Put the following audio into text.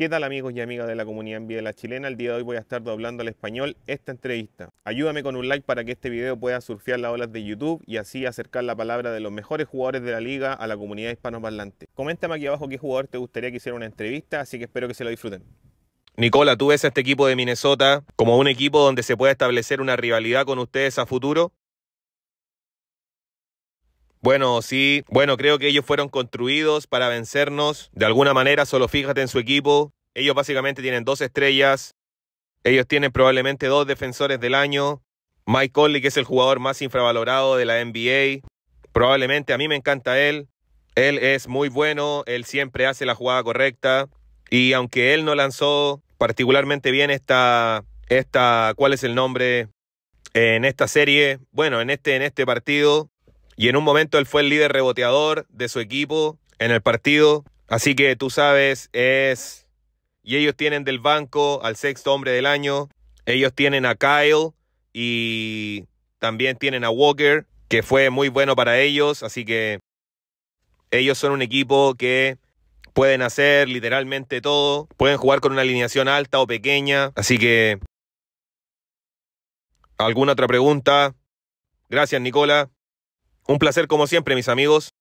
¿Qué tal amigos y amigas de la comunidad en la chilena? El día de hoy voy a estar doblando al español esta entrevista. Ayúdame con un like para que este video pueda surfear las olas de YouTube y así acercar la palabra de los mejores jugadores de la liga a la comunidad hispanoparlante. Coméntame aquí abajo qué jugador te gustaría que hiciera una entrevista, así que espero que se lo disfruten. Nicola, ¿tú ves a este equipo de Minnesota como un equipo donde se pueda establecer una rivalidad con ustedes a futuro? Bueno, sí, bueno, creo que ellos fueron construidos para vencernos. De alguna manera, solo fíjate en su equipo. Ellos básicamente tienen dos estrellas. Ellos tienen probablemente dos defensores del año. Mike Conley, que es el jugador más infravalorado de la NBA. Probablemente a mí me encanta él. Él es muy bueno, él siempre hace la jugada correcta. Y aunque él no lanzó particularmente bien esta, esta ¿cuál es el nombre? En esta serie, bueno, en este, en este partido, y en un momento él fue el líder reboteador de su equipo en el partido. Así que tú sabes, es... Y ellos tienen del banco al sexto hombre del año. Ellos tienen a Kyle y también tienen a Walker, que fue muy bueno para ellos. Así que ellos son un equipo que pueden hacer literalmente todo. Pueden jugar con una alineación alta o pequeña. Así que... ¿Alguna otra pregunta? Gracias, Nicola. Un placer como siempre, mis amigos.